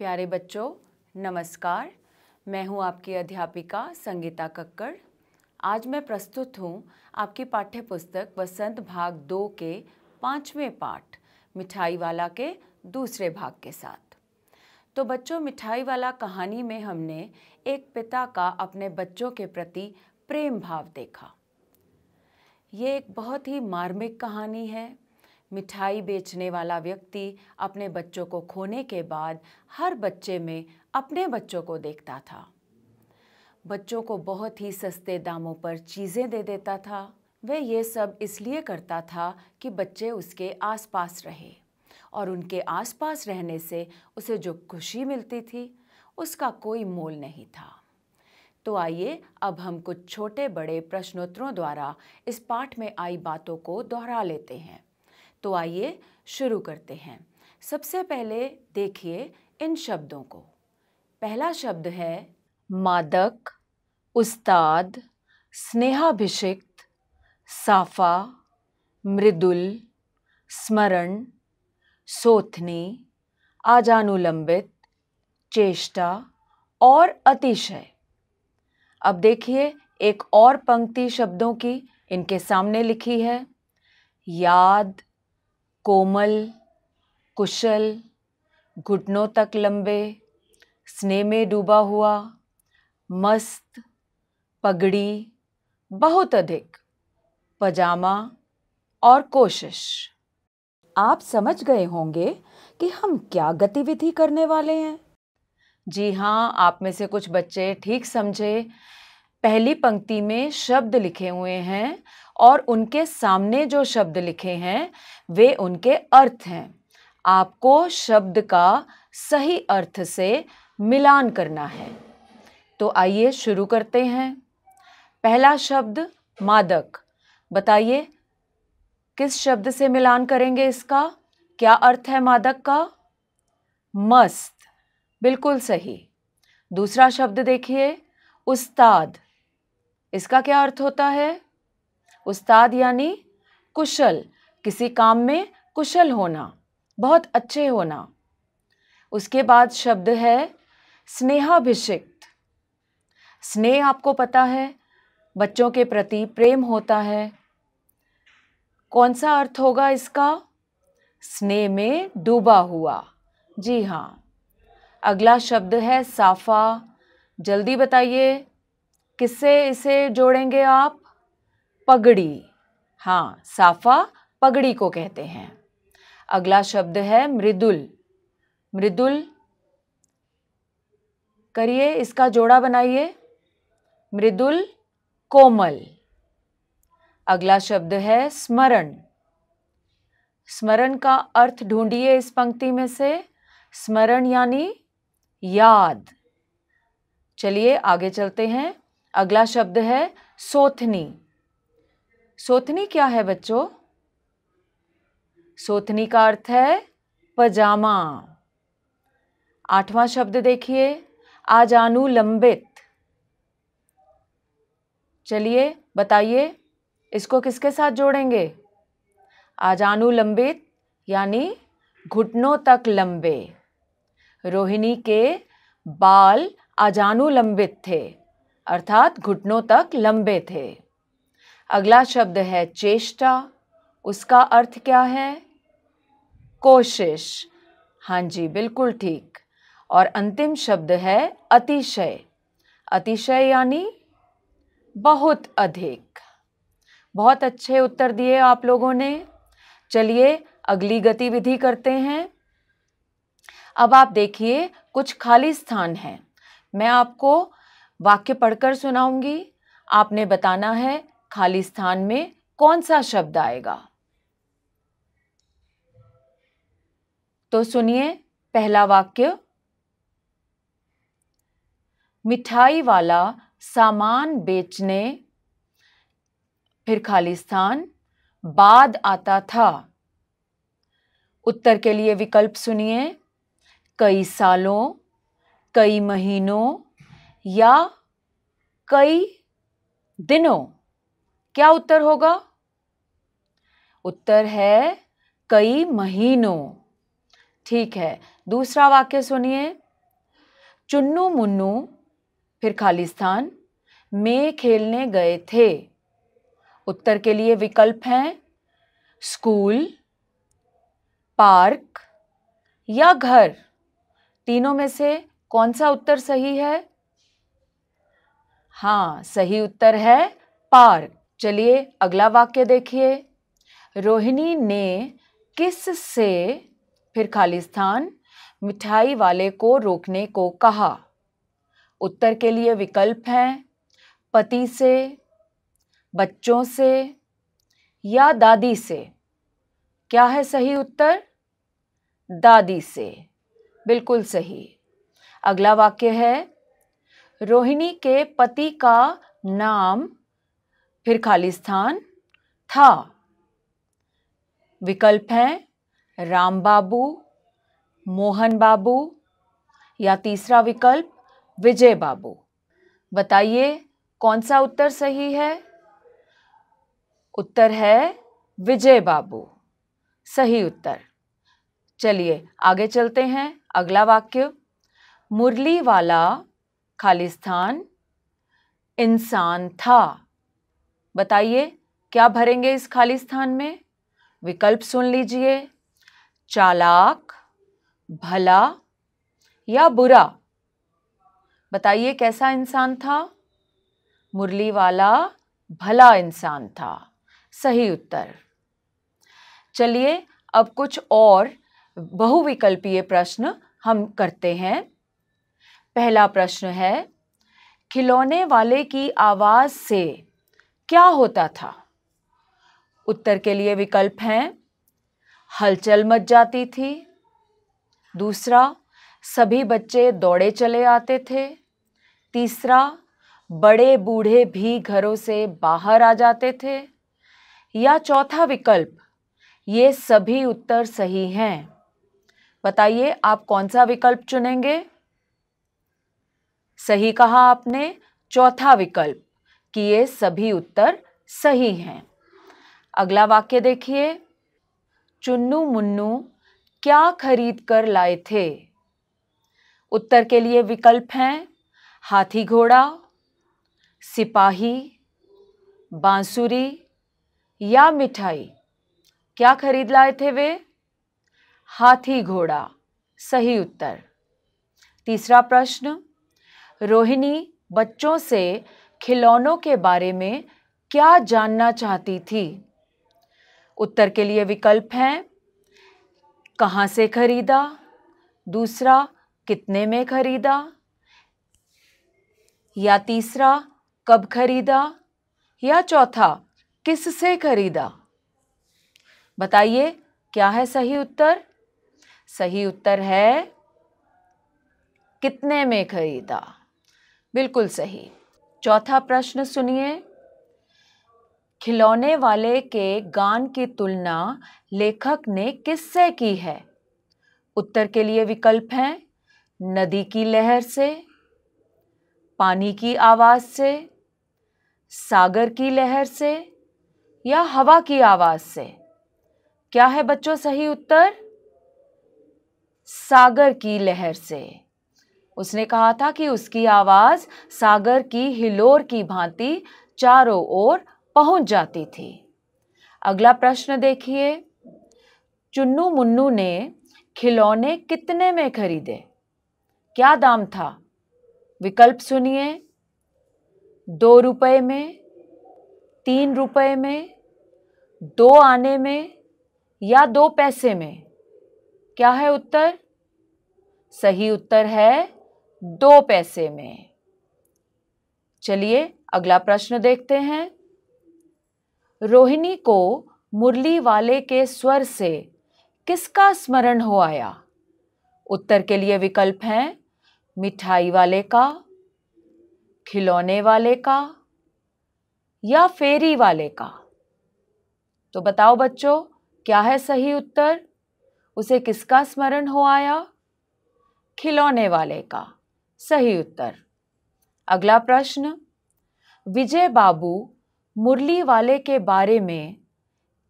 प्यारे बच्चों नमस्कार मैं हूं आपकी अध्यापिका संगीता कक्कड़ आज मैं प्रस्तुत हूं आपकी पाठ्य पुस्तक वसंत भाग दो के पाँचवें पाठ मिठाई वाला के दूसरे भाग के साथ तो बच्चों मिठाई वाला कहानी में हमने एक पिता का अपने बच्चों के प्रति प्रेम भाव देखा ये एक बहुत ही मार्मिक कहानी है मिठाई बेचने वाला व्यक्ति अपने बच्चों को खोने के बाद हर बच्चे में अपने बच्चों को देखता था बच्चों को बहुत ही सस्ते दामों पर चीज़ें दे देता था वह ये सब इसलिए करता था कि बच्चे उसके आसपास रहे और उनके आसपास रहने से उसे जो खुशी मिलती थी उसका कोई मोल नहीं था तो आइए अब हम कुछ छोटे बड़े प्रश्नोत्तरों द्वारा इस पाठ में आई बातों को दोहरा लेते हैं तो आइए शुरू करते हैं सबसे पहले देखिए इन शब्दों को पहला शब्द है मादक उस्ताद स्नेहाभिषिक्त साफा मृदुल स्मरण सोथनी आजानुलंबित चेष्टा और अतिशय अब देखिए एक और पंक्ति शब्दों की इनके सामने लिखी है याद कोमल कुशल घुटनों तक लंबे स्नेह में डूबा हुआ मस्त पगड़ी बहुत अधिक पजामा और कोशिश आप समझ गए होंगे कि हम क्या गतिविधि करने वाले हैं जी हाँ आप में से कुछ बच्चे ठीक समझे पहली पंक्ति में शब्द लिखे हुए हैं और उनके सामने जो शब्द लिखे हैं वे उनके अर्थ हैं आपको शब्द का सही अर्थ से मिलान करना है तो आइए शुरू करते हैं पहला शब्द मादक बताइए किस शब्द से मिलान करेंगे इसका क्या अर्थ है मादक का मस्त बिल्कुल सही दूसरा शब्द देखिए उस्ताद इसका क्या अर्थ होता है उस्ताद यानी कुशल किसी काम में कुशल होना बहुत अच्छे होना उसके बाद शब्द है स्नेहाभिषिक्त स्नेह आपको पता है बच्चों के प्रति प्रेम होता है कौन सा अर्थ होगा इसका स्नेह में डूबा हुआ जी हाँ अगला शब्द है साफा जल्दी बताइए किससे इसे जोड़ेंगे आप पगड़ी हाँ साफा पगड़ी को कहते हैं अगला शब्द है मृदुल मृदुल करिए इसका जोड़ा बनाइए मृदुल कोमल अगला शब्द है स्मरण स्मरण का अर्थ ढूंढिए इस पंक्ति में से स्मरण यानी याद चलिए आगे चलते हैं अगला शब्द है सोथनी सोथनी क्या है बच्चों सोथनी का अर्थ है पजामा आठवां शब्द देखिए आजानु लंबित चलिए बताइए इसको किसके साथ जोड़ेंगे आजानु लंबित यानी घुटनों तक लंबे रोहिणी के बाल आजानु लंबित थे अर्थात घुटनों तक लंबे थे अगला शब्द है चेष्टा उसका अर्थ क्या है कोशिश हाँ जी बिल्कुल ठीक और अंतिम शब्द है अतिशय अतिशय यानी बहुत अधिक बहुत अच्छे उत्तर दिए आप लोगों ने चलिए अगली गतिविधि करते हैं अब आप देखिए कुछ खाली स्थान हैं मैं आपको वाक्य पढ़कर सुनाऊंगी आपने बताना है खाली स्थान में कौन सा शब्द आएगा तो सुनिए पहला वाक्य मिठाई वाला सामान बेचने फिर खाली स्थान बाद आता था उत्तर के लिए विकल्प सुनिए कई सालों कई महीनों या कई दिनों क्या उत्तर होगा उत्तर है कई महीनों ठीक है दूसरा वाक्य सुनिए चुन्नू मुन्नू फिर खालिस्तान में खेलने गए थे उत्तर के लिए विकल्प हैं स्कूल पार्क या घर तीनों में से कौन सा उत्तर सही है हाँ सही उत्तर है पार्क चलिए अगला वाक्य देखिए रोहिणी ने किस से फिर खाली स्थान मिठाई वाले को रोकने को कहा उत्तर के लिए विकल्प हैं पति से बच्चों से या दादी से क्या है सही उत्तर दादी से बिल्कुल सही अगला वाक्य है रोहिणी के पति का नाम फिर खाली स्थान था विकल्प हैं राम बाबू मोहन बाबू या तीसरा विकल्प विजय बाबू बताइए कौन सा उत्तर सही है उत्तर है विजय बाबू सही उत्तर चलिए आगे चलते हैं अगला वाक्य मुरली वाला खालिस्तान इंसान था बताइए क्या भरेंगे इस खाली स्थान में विकल्प सुन लीजिए चालाक भला या बुरा बताइए कैसा इंसान था मुरली वाला भला इंसान था सही उत्तर चलिए अब कुछ और बहुविकल्पीय प्रश्न हम करते हैं पहला प्रश्न है खिलौने वाले की आवाज़ से क्या होता था उत्तर के लिए विकल्प हैं हलचल मच जाती थी दूसरा सभी बच्चे दौड़े चले आते थे तीसरा बड़े बूढ़े भी घरों से बाहर आ जाते थे या चौथा विकल्प ये सभी उत्तर सही हैं बताइए आप कौन सा विकल्प चुनेंगे सही कहा आपने चौथा विकल्प कि ये सभी उत्तर सही हैं अगला वाक्य देखिए चुन्नू मुन्नू क्या खरीद कर लाए थे उत्तर के लिए विकल्प हैं हाथी घोड़ा सिपाही बांसुरी या मिठाई क्या खरीद लाए थे वे हाथी घोड़ा सही उत्तर तीसरा प्रश्न रोहिणी बच्चों से खिलौनों के बारे में क्या जानना चाहती थी उत्तर के लिए विकल्प हैं कहाँ से खरीदा दूसरा कितने में खरीदा या तीसरा कब खरीदा या चौथा किससे खरीदा बताइए क्या है सही उत्तर सही उत्तर है कितने में खरीदा बिल्कुल सही चौथा प्रश्न सुनिए खिलौने वाले के गान की तुलना लेखक ने किससे की है उत्तर के लिए विकल्प हैं नदी की लहर से पानी की आवाज़ से सागर की लहर से या हवा की आवाज़ से क्या है बच्चों सही उत्तर सागर की लहर से उसने कहा था कि उसकी आवाज़ सागर की हिलोर की भांति चारों ओर पहुंच जाती थी अगला प्रश्न देखिए चुन्नू मुन्नू ने खिलौने कितने में खरीदे क्या दाम था विकल्प सुनिए दो रुपए में तीन रुपए में दो आने में या दो पैसे में क्या है उत्तर सही उत्तर है दो पैसे में चलिए अगला प्रश्न देखते हैं रोहिणी को मुरली वाले के स्वर से किसका स्मरण हो आया उत्तर के लिए विकल्प हैं मिठाई वाले का खिलौने वाले का या फेरी वाले का तो बताओ बच्चों क्या है सही उत्तर उसे किसका स्मरण हो आया खिलौने वाले का सही उत्तर अगला प्रश्न विजय बाबू मुरली वाले के बारे में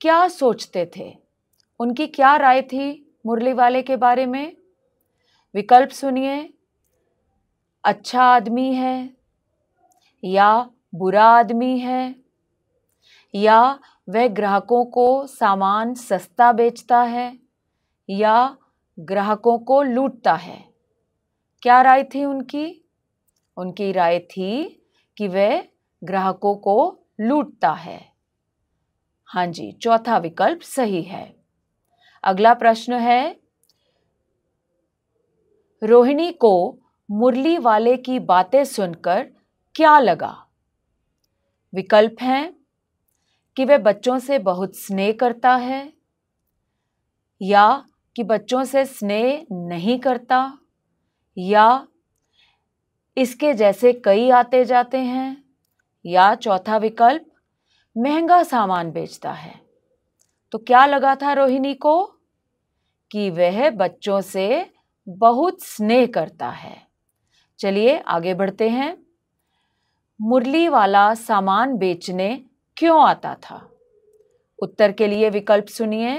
क्या सोचते थे उनकी क्या राय थी मुरली वाले के बारे में विकल्प सुनिए अच्छा आदमी है या बुरा आदमी है या वह ग्राहकों को सामान सस्ता बेचता है या ग्राहकों को लूटता है क्या राय थी उनकी उनकी राय थी कि वह ग्राहकों को लूटता है हाँ जी चौथा विकल्प सही है अगला प्रश्न है रोहिणी को मुरली वाले की बातें सुनकर क्या लगा विकल्प हैं कि वह बच्चों से बहुत स्नेह करता है या कि बच्चों से स्नेह नहीं करता या इसके जैसे कई आते जाते हैं या चौथा विकल्प महंगा सामान बेचता है तो क्या लगा था रोहिणी को कि वह बच्चों से बहुत स्नेह करता है चलिए आगे बढ़ते हैं मुरली वाला सामान बेचने क्यों आता था उत्तर के लिए विकल्प सुनिए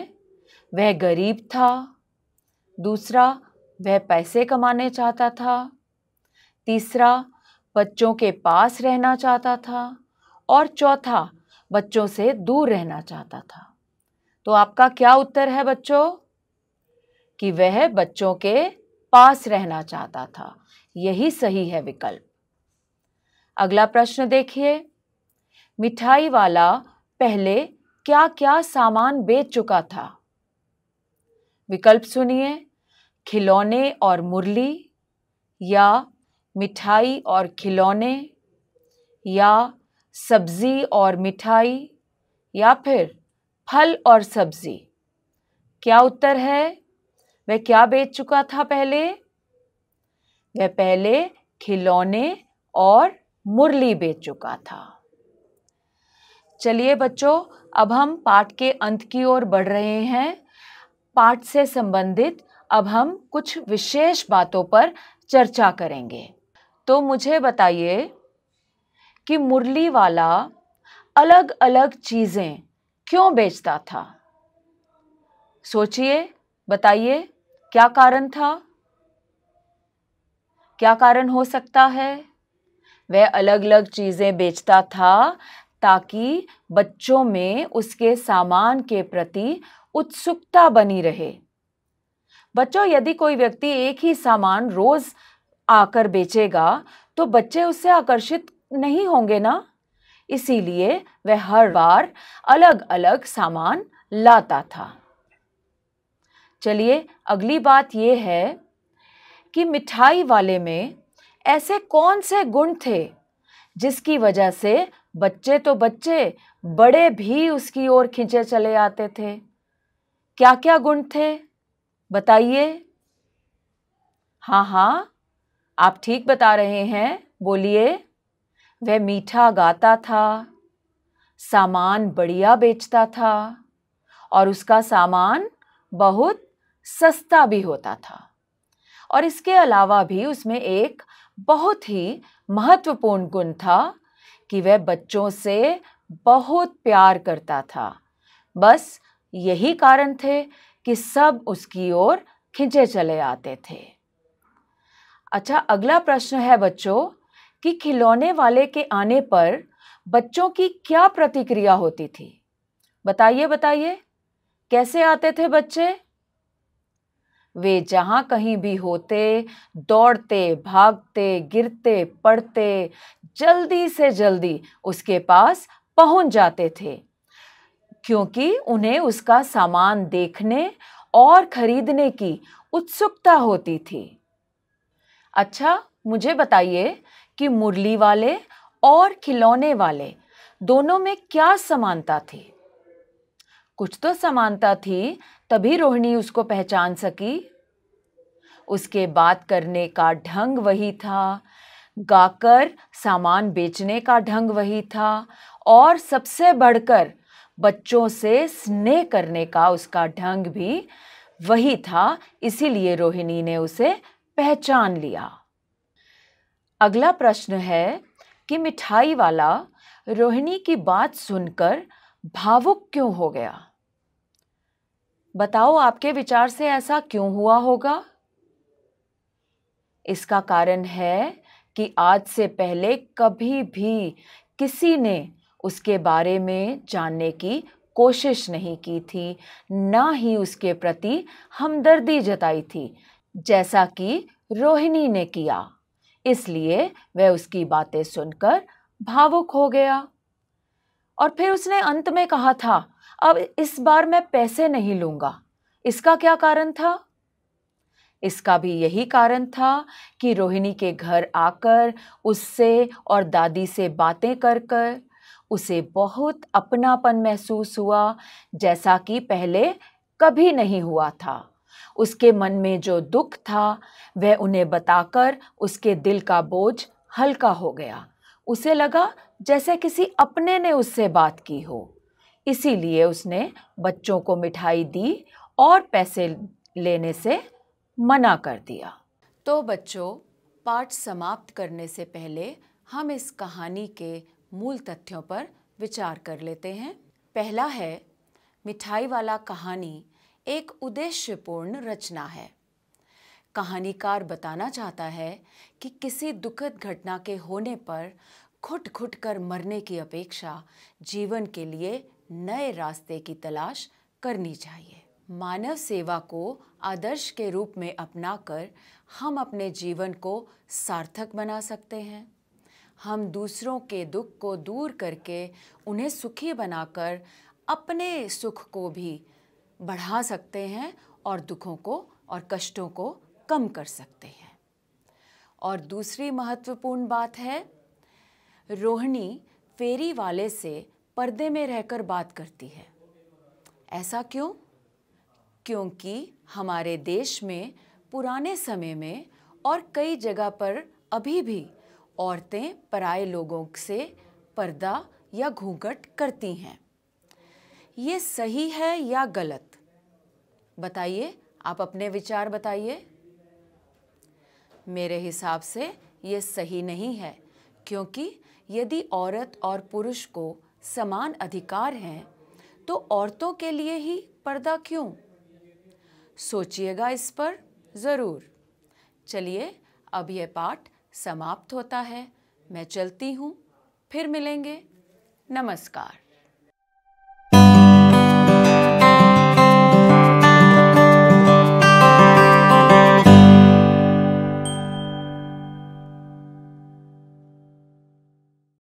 वह गरीब था दूसरा वह पैसे कमाने चाहता था तीसरा बच्चों के पास रहना चाहता था और चौथा बच्चों से दूर रहना चाहता था तो आपका क्या उत्तर है बच्चों कि वह बच्चों के पास रहना चाहता था यही सही है विकल्प अगला प्रश्न देखिए मिठाई वाला पहले क्या क्या सामान बेच चुका था विकल्प सुनिए खिलौने और मुरली या मिठाई और खिलौने या सब्ज़ी और मिठाई या फिर फल और सब्ज़ी क्या उत्तर है वह क्या बेच चुका था पहले वह पहले खिलौने और मुरली बेच चुका था चलिए बच्चों अब हम पाठ के अंत की ओर बढ़ रहे हैं पाठ से संबंधित अब हम कुछ विशेष बातों पर चर्चा करेंगे तो मुझे बताइए कि मुरली वाला अलग अलग चीज़ें क्यों बेचता था सोचिए बताइए क्या कारण था क्या कारण हो सकता है वह अलग अलग चीज़ें बेचता था ताकि बच्चों में उसके सामान के प्रति उत्सुकता बनी रहे बच्चों यदि कोई व्यक्ति एक ही सामान रोज आकर बेचेगा तो बच्चे उससे आकर्षित नहीं होंगे ना इसीलिए वह हर बार अलग अलग सामान लाता था चलिए अगली बात यह है कि मिठाई वाले में ऐसे कौन से गुण थे जिसकी वजह से बच्चे तो बच्चे बड़े भी उसकी ओर खींचे चले आते थे क्या क्या गुण थे बताइए हाँ हाँ आप ठीक बता रहे हैं बोलिए वह मीठा गाता था सामान बढ़िया बेचता था और उसका सामान बहुत सस्ता भी होता था और इसके अलावा भी उसमें एक बहुत ही महत्वपूर्ण गुण था कि वह बच्चों से बहुत प्यार करता था बस यही कारण थे कि सब उसकी ओर खिंचे चले आते थे अच्छा अगला प्रश्न है बच्चों कि खिलौने वाले के आने पर बच्चों की क्या प्रतिक्रिया होती थी बताइए बताइए कैसे आते थे बच्चे वे जहाँ कहीं भी होते दौड़ते भागते गिरते पड़ते जल्दी से जल्दी उसके पास पहुँच जाते थे क्योंकि उन्हें उसका सामान देखने और खरीदने की उत्सुकता होती थी अच्छा मुझे बताइए कि मुरली वाले और खिलौने वाले दोनों में क्या समानता थी कुछ तो समानता थी तभी रोहिणी उसको पहचान सकी उसके बात करने का ढंग वही था गाकर सामान बेचने का ढंग वही था और सबसे बढ़कर बच्चों से स्नेह करने का उसका ढंग भी वही था इसीलिए रोहिणी ने उसे पहचान लिया अगला प्रश्न है कि मिठाई वाला रोहिणी की बात सुनकर भावुक क्यों हो गया बताओ आपके विचार से ऐसा क्यों हुआ होगा इसका कारण है कि आज से पहले कभी भी किसी ने उसके बारे में जानने की कोशिश नहीं की थी ना ही उसके प्रति हमदर्दी जताई थी जैसा कि रोहिणी ने किया इसलिए वह उसकी बातें सुनकर भावुक हो गया और फिर उसने अंत में कहा था अब इस बार मैं पैसे नहीं लूँगा इसका क्या कारण था इसका भी यही कारण था कि रोहिणी के घर आकर उससे और दादी से बातें कर कर उसे बहुत अपनापन महसूस हुआ जैसा कि पहले कभी नहीं हुआ था उसके मन में जो दुख था वह उन्हें बताकर उसके दिल का बोझ हल्का हो गया उसे लगा जैसे किसी अपने ने उससे बात की हो इसीलिए उसने बच्चों को मिठाई दी और पैसे लेने से मना कर दिया तो बच्चों पाठ समाप्त करने से पहले हम इस कहानी के मूल तथ्यों पर विचार कर लेते हैं पहला है मिठाई वाला कहानी एक उद्देश्यपूर्ण रचना है कहानीकार बताना चाहता है कि किसी दुखद घटना के होने पर घुट घुट कर मरने की अपेक्षा जीवन के लिए नए रास्ते की तलाश करनी चाहिए मानव सेवा को आदर्श के रूप में अपनाकर हम अपने जीवन को सार्थक बना सकते हैं हम दूसरों के दुख को दूर करके उन्हें सुखी बनाकर अपने सुख को भी बढ़ा सकते हैं और दुखों को और कष्टों को कम कर सकते हैं और दूसरी महत्वपूर्ण बात है रोहिणी फेरी वाले से पर्दे में रहकर बात करती है ऐसा क्यों क्योंकि हमारे देश में पुराने समय में और कई जगह पर अभी भी औरतें पराए लोगों से पर्दा या घूंघट करती हैं ये सही है या गलत बताइए आप अपने विचार बताइए मेरे हिसाब से ये सही नहीं है क्योंकि यदि औरत और पुरुष को समान अधिकार हैं तो औरतों के लिए ही पर्दा क्यों सोचिएगा इस पर ज़रूर चलिए अब यह पाठ समाप्त होता है मैं चलती हूँ फिर मिलेंगे नमस्कार